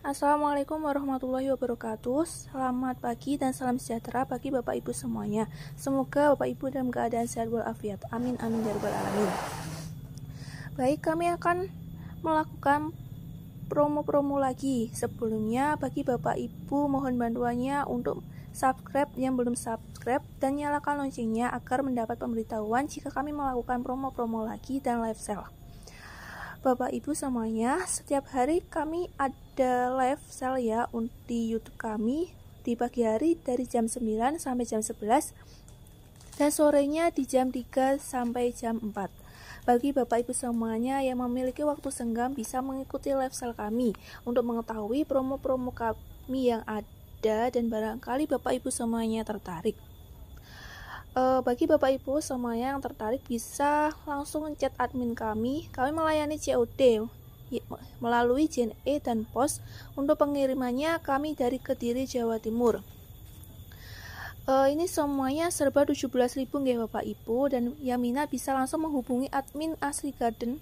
Assalamualaikum warahmatullahi wabarakatuh Selamat pagi dan salam sejahtera bagi Bapak Ibu semuanya Semoga Bapak Ibu dalam keadaan sehat walafiat Amin amin ya rabbal alamin Baik kami akan melakukan promo-promo lagi Sebelumnya bagi Bapak Ibu mohon bantuannya untuk subscribe yang belum subscribe dan nyalakan loncengnya agar mendapat pemberitahuan jika kami melakukan promo-promo lagi dan live sale Bapak Ibu semuanya, setiap hari kami ada live sale ya di YouTube kami di pagi hari dari jam 9 sampai jam 11 dan sorenya di jam 3 sampai jam 4. Bagi Bapak Ibu semuanya yang memiliki waktu senggang bisa mengikuti live sale kami untuk mengetahui promo-promo kami yang ada dan barangkali Bapak Ibu semuanya tertarik. Eh, bagi Bapak Ibu semuanya yang tertarik bisa langsung chat admin kami. Kami melayani COD melalui JNE dan POS. Untuk pengirimannya kami dari Kediri, Jawa Timur. Uh, ini semuanya serba 17.000 nggih Bapak Ibu dan Yamina bisa langsung menghubungi admin Asli Garden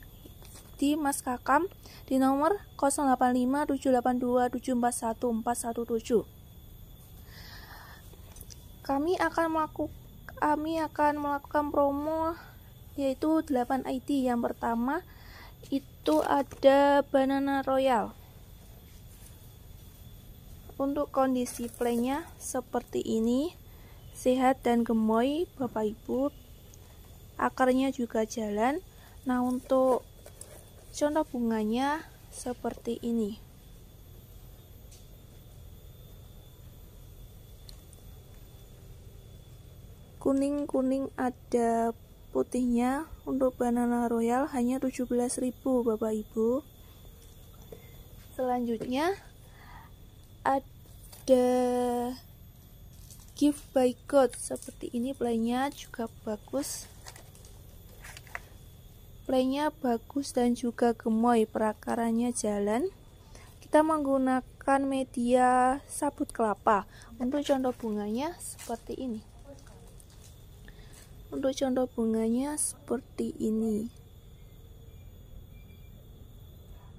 di Mas Kakam di nomor 085782741417. Kami akan melakukan kami akan melakukan promo yaitu 8 ID yang pertama itu ada banana royal untuk kondisi playnya seperti ini sehat dan gemoy bapak ibu akarnya juga jalan nah untuk contoh bunganya seperti ini kuning kuning ada putihnya untuk banana royal hanya 17.000 Bapak Ibu selanjutnya ada gift by God seperti ini playnya juga bagus playnya bagus dan juga gemoy perakarannya jalan kita menggunakan media sabut kelapa untuk contoh bunganya seperti ini untuk contoh bunganya seperti ini.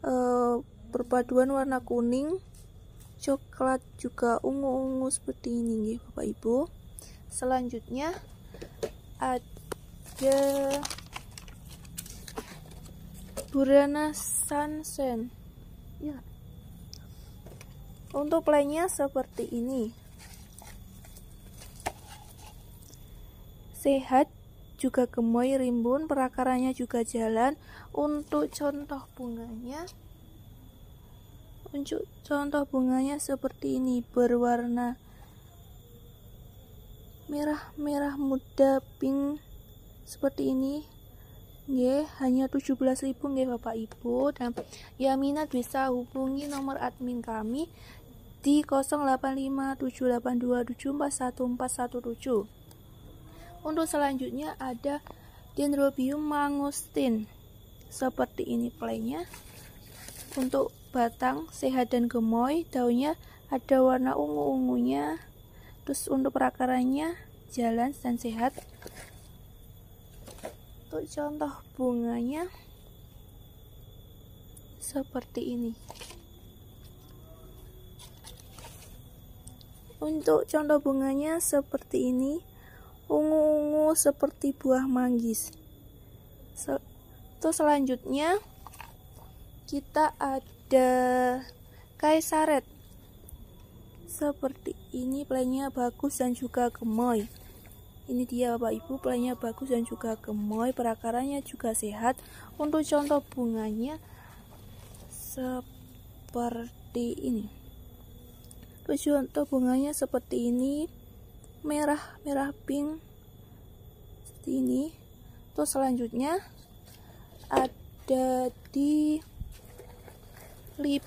E, eh, perpaduan warna kuning, coklat juga ungu-ungu seperti ini, ya, Bapak Ibu. Selanjutnya ada Burana sunset Ya. Untuk lainnya seperti ini. sehat juga gemoy rimbun, perakarannya juga jalan. Untuk contoh bunganya, untuk contoh bunganya seperti ini, berwarna merah-merah muda pink seperti ini. Nggih, hanya 17.000 ya Bapak Ibu. Dan ya minat bisa hubungi nomor admin kami di 085782741417 untuk selanjutnya ada Dendrobium mangustin. Seperti ini playnya. Untuk batang sehat dan gemoy, daunnya ada warna ungu-ungunya. Terus untuk perakarannya jalan dan sehat. Untuk contoh bunganya seperti ini. Untuk contoh bunganya seperti ini ungu-ungu seperti buah manggis. Terus selanjutnya kita ada kaisaret. Seperti ini plannya bagus dan juga gemoy. Ini dia Bapak Ibu, plannya bagus dan juga gemoy, perakarannya juga sehat. Untuk contoh bunganya seperti ini. Untuk contoh bunganya seperti ini merah merah pink seperti ini terus selanjutnya ada di lip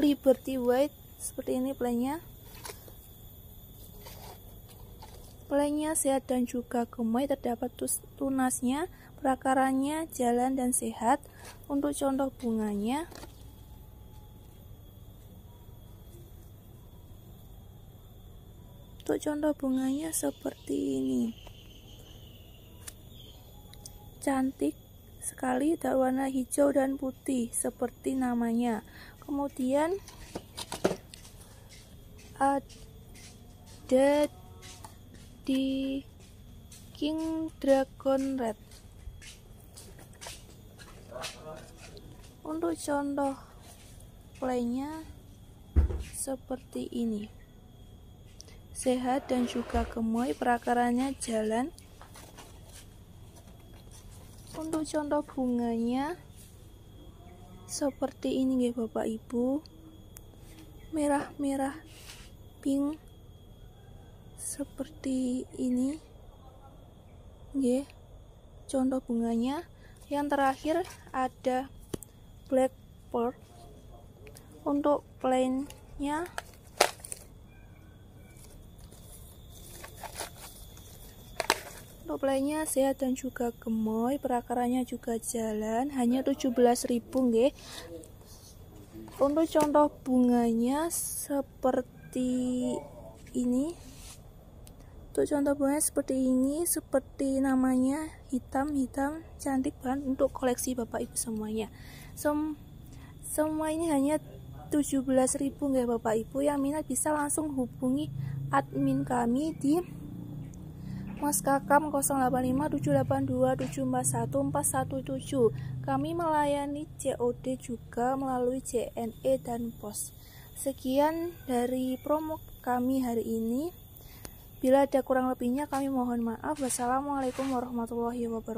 Liberty White seperti ini plannya plannya sehat dan juga gemoy terdapat tunasnya perakarannya jalan dan sehat untuk contoh bunganya Untuk contoh bunganya seperti ini. Cantik sekali dan warna hijau dan putih seperti namanya. Kemudian ada di King Dragon Red. Untuk contoh playnya seperti ini sehat dan juga gemoy perakarannya jalan untuk contoh bunganya seperti ini ya bapak ibu merah-merah pink seperti ini ya contoh bunganya yang terakhir ada black pearl untuk plainnya Toplaynya sehat dan juga gemoy, perakarannya juga jalan, hanya 17.000 nggih. Untuk contoh bunganya seperti ini. Untuk contoh bunganya seperti ini, seperti namanya hitam-hitam cantik banget untuk koleksi Bapak Ibu semuanya. Sem semua ini hanya 17.000 nggih Bapak Ibu. Yang minat bisa langsung hubungi admin kami di Mas Kakam 085782741417. Kami melayani COD juga melalui JNE dan POS. Sekian dari promo kami hari ini. Bila ada kurang lebihnya kami mohon maaf. Wassalamualaikum warahmatullahi wabarakatuh.